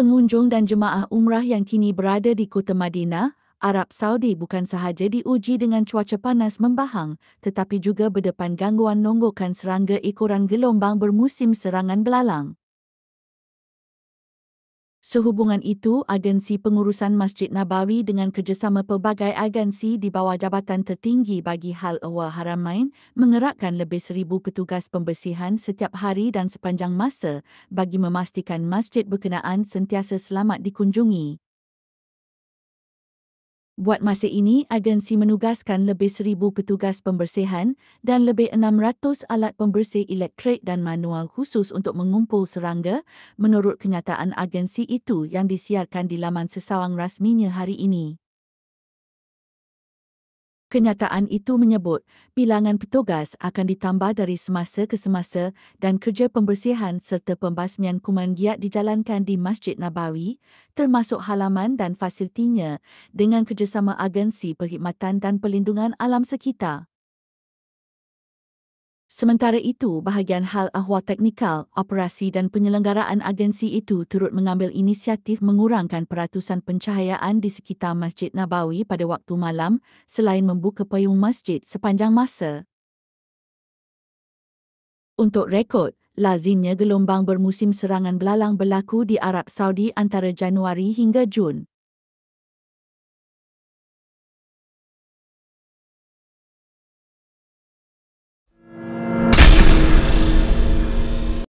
Pengunjung dan jemaah umrah yang kini berada di Kota Madinah, Arab Saudi bukan sahaja diuji dengan cuaca panas membahang, tetapi juga berdepan gangguan nonggokan serangga ikuran gelombang bermusim serangan belalang. Sehubungan itu, agensi pengurusan Masjid Nabawi dengan kerjasama pelbagai agensi di bawah jabatan tertinggi bagi hal awal haramain mengerakkan lebih seribu petugas pembersihan setiap hari dan sepanjang masa bagi memastikan masjid berkenaan sentiasa selamat dikunjungi. Buat masa ini, agensi menugaskan lebih seribu petugas pembersihan dan lebih enam ratus alat pembersih elektrik dan manual khusus untuk mengumpul serangga menurut kenyataan agensi itu yang disiarkan di laman sesawang rasminya hari ini. Kenyataan itu menyebut, bilangan petugas akan ditambah dari semasa ke semasa dan kerja pembersihan serta pembasmian kuman giat dijalankan di Masjid Nabawi, termasuk halaman dan fasilitinya dengan kerjasama agensi perkhidmatan dan pelindungan alam sekitar. Sementara itu, bahagian hal ahwal teknikal, operasi dan penyelenggaraan agensi itu turut mengambil inisiatif mengurangkan peratusan pencahayaan di sekitar Masjid Nabawi pada waktu malam selain membuka payung masjid sepanjang masa. Untuk rekod, lazimnya gelombang bermusim serangan belalang berlaku di Arab Saudi antara Januari hingga Jun.